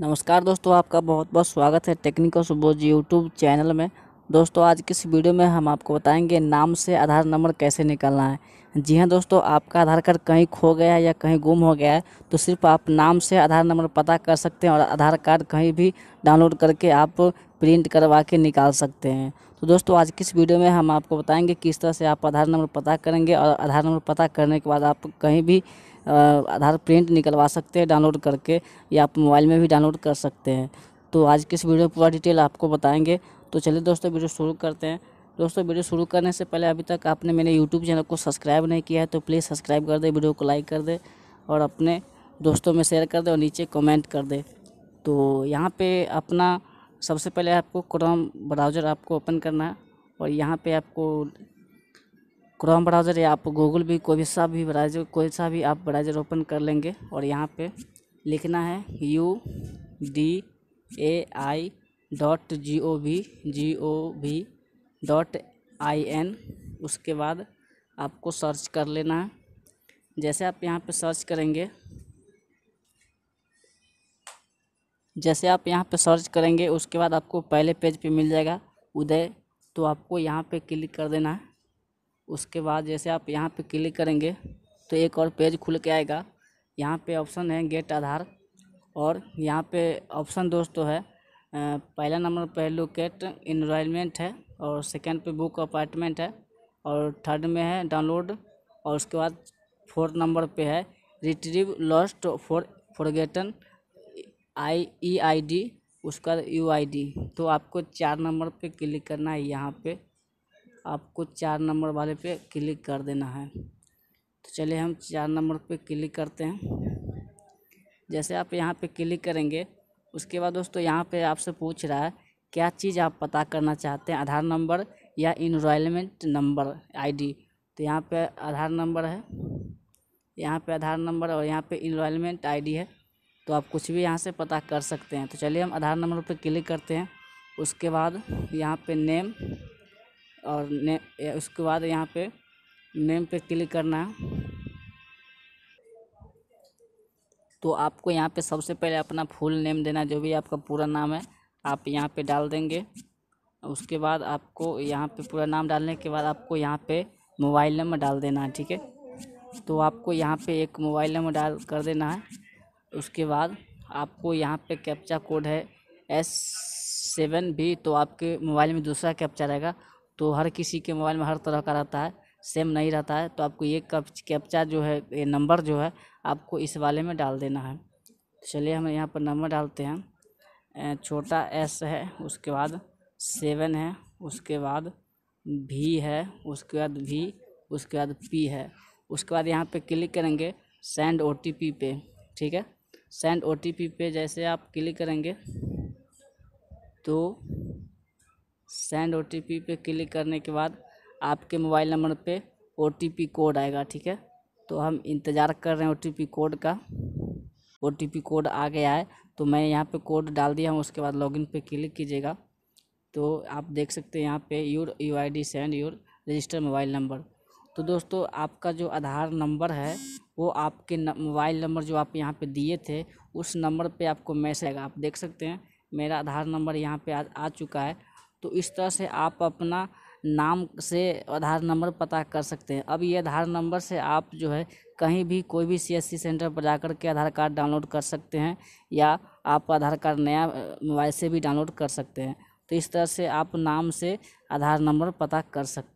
नमस्कार दोस्तों आपका बहुत बहुत स्वागत है टेक्निकल सुबोज यूट्यूब चैनल में दोस्तों आज की इस वीडियो में हम आपको बताएंगे नाम से आधार नंबर कैसे निकालना है जी हाँ दोस्तों आपका आधार कार्ड कहीं खो गया है या कहीं गुम हो गया है तो सिर्फ आप नाम से आधार नंबर पता कर सकते हैं और आधार कार्ड कहीं भी डाउनलोड करके आप प्रिंट करवा के निकाल सकते हैं तो दोस्तों आज की इस वीडियो में हम आपको बताएंगे किस तरह से आप आधार नंबर पता करेंगे और आधार नंबर पता करने के बाद आप कहीं भी आधार प्रिंट निकलवा सकते हैं डाउनलोड करके या आप मोबाइल में भी डाउनलोड कर सकते हैं तो आज के इस वीडियो पूरा डिटेल आपको बताएंगे तो चलिए दोस्तों वीडियो शुरू करते हैं दोस्तों वीडियो शुरू करने से पहले अभी तक आपने मेरे यूट्यूब चैनल को सब्सक्राइब नहीं किया है तो प्लीज़ सब्सक्राइब कर दे वीडियो को लाइक कर दे और अपने दोस्तों में शेयर कर दे और नीचे कमेंट कर दे तो यहाँ पे अपना सबसे पहले आपको क्रोम ब्राउज़र आपको ओपन करना है और यहाँ पे आपको क्रोम ब्राउज़र या आप गूगल भी कोई सा भी ब्राउज़र कोई सा भी आप ब्राउज़र ओपन कर लेंगे और यहाँ पे लिखना है U D A I dot G O V G O V dot I N उसके बाद आपको सर्च कर लेना है जैसे आप यहाँ पे सर्च करेंगे जैसे आप यहाँ पे सर्च करेंगे उसके बाद आपको पहले पेज पे मिल जाएगा उदय तो आपको यहाँ पे क्लिक कर देना है उसके बाद जैसे आप यहाँ पे क्लिक करेंगे तो एक और पेज खुल के आएगा यहाँ पे ऑप्शन है गेट आधार और यहाँ पे ऑप्शन दोस्तों है पहला नंबर पे लोकेट इन्वायरमेंट है और सेकंड पे बुक अपार्टमेंट है और थर्ड में है डाउनलोड और उसके बाद फोर्थ नंबर पे है retrieve lost for forgotten I E I D उसका यू आई डी तो आपको चार नंबर पे क्लिक करना है यहाँ पे आपको चार नंबर वाले पे क्लिक कर देना है तो चलिए हम चार नंबर पे क्लिक करते हैं जैसे आप यहाँ पे क्लिक करेंगे उसके बाद दोस्तों यहाँ पे आपसे पूछ रहा है क्या चीज़ आप पता करना चाहते हैं आधार नंबर या इनरोलमेंट नंबर आईडी तो यहाँ पे आधार नंबर है यहाँ पे आधार नंबर और यहाँ पे इनरोलमेंट आईडी है तो आप कुछ भी यहाँ से पता कर सकते हैं तो चलिए हम आधार नंबर पर क्लिक करते हैं उसके बाद यहाँ पर नेम और ने उसके बाद यहाँ पे नेम पे क्लिक करना है तो आपको यहाँ पे सबसे पहले अपना फुल नेम देना जो भी आपका पूरा नाम है आप यहाँ पे डाल देंगे उसके बाद आपको यहाँ पे पूरा नाम डालने के बाद आपको यहाँ पे मोबाइल नंबर डाल देना है ठीक है तो आपको यहाँ पे एक मोबाइल नंबर डाल कर देना है उसके बाद आपको यहाँ पे कैप्चा कोड है एस सेवन भी तो आपके मोबाइल में दूसरा कैप्चा रहेगा तो हर किसी के मोबाइल में हर तरह का रहता है सेम नहीं रहता है तो आपको ये कैप्चा जो है ये नंबर जो है आपको इस वाले में डाल देना है तो चलिए हम यहाँ पर नंबर डालते हैं छोटा एस है उसके बाद सेवन है उसके बाद भी है उसके बाद भी उसके बाद पी है उसके बाद यहाँ पे क्लिक करेंगे सेंड ओ पे ठीक है सेंड ओ पे जैसे आप क्लिक करेंगे तो सेंड ओ टी पी पे क्लिक करने के बाद आपके मोबाइल नंबर पे ओ टी पी कोड आएगा ठीक है तो हम इंतज़ार कर रहे हैं ओ टी पी कोड का ओ टी पी कोड आ गया है तो मैं यहाँ पे कोड डाल दिया हूँ उसके बाद लॉगिन पे क्लिक कीजिएगा तो आप देख सकते हैं यहाँ पे your U I D send your register mobile number तो दोस्तों आपका जो आधार नंबर है वो आपके मोबाइल नंबर जो आप यहाँ पर दिए थे उस नंबर पर आपको मैसेज आएगा आप देख सकते हैं मेरा आधार नंबर यहाँ पे आ, आ चुका है तो इस तरह से आप अपना नाम से आधार नंबर पता कर सकते हैं अब ये आधार नंबर से आप जो है कहीं भी कोई भी सीएससी सेंटर पर जाकर के आधार कार्ड डाउनलोड कर सकते हैं या आप आधार कार्ड नया मोबाइल से भी डाउनलोड कर सकते हैं तो इस तरह से आप नाम से आधार नंबर पता कर सकते हैं